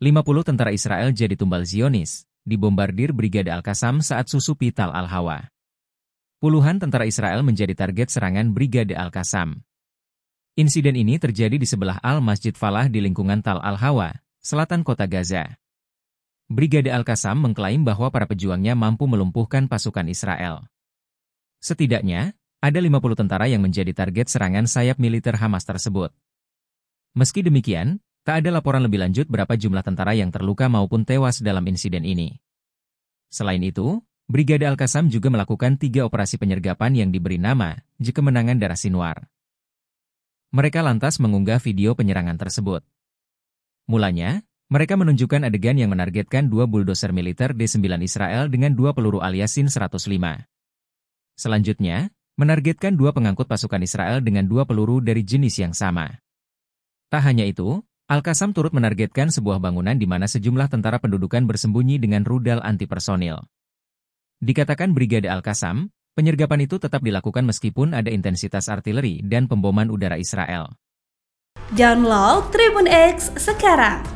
50 tentara Israel jadi tumbal Zionis, dibombardir Brigade Al-Qassam saat susu Pital Al-Hawa. Puluhan tentara Israel menjadi target serangan Brigade Al-Qassam. Insiden ini terjadi di sebelah Al-Masjid Falah di lingkungan Tal Al-Hawa, selatan kota Gaza. Brigade Al-Qassam mengklaim bahwa para pejuangnya mampu melumpuhkan pasukan Israel. Setidaknya, ada 50 tentara yang menjadi target serangan sayap militer Hamas tersebut. Meski demikian, tak ada laporan lebih lanjut berapa jumlah tentara yang terluka maupun tewas dalam insiden ini. Selain itu, Brigade Al-Qassam juga melakukan tiga operasi penyergapan yang diberi nama Jika Menangan Darah Sinuar. Mereka lantas mengunggah video penyerangan tersebut. Mulanya, mereka menunjukkan adegan yang menargetkan dua bulldozer militer D9 Israel dengan dua peluru aliasin 105. Selanjutnya, menargetkan dua pengangkut pasukan Israel dengan dua peluru dari jenis yang sama. Tak hanya itu, al Qasam turut menargetkan sebuah bangunan di mana sejumlah tentara pendudukan bersembunyi dengan rudal antipersonil. Dikatakan Brigade al Qasam, penyergapan itu tetap dilakukan meskipun ada intensitas artileri dan pemboman udara Israel. Download Tribun X sekarang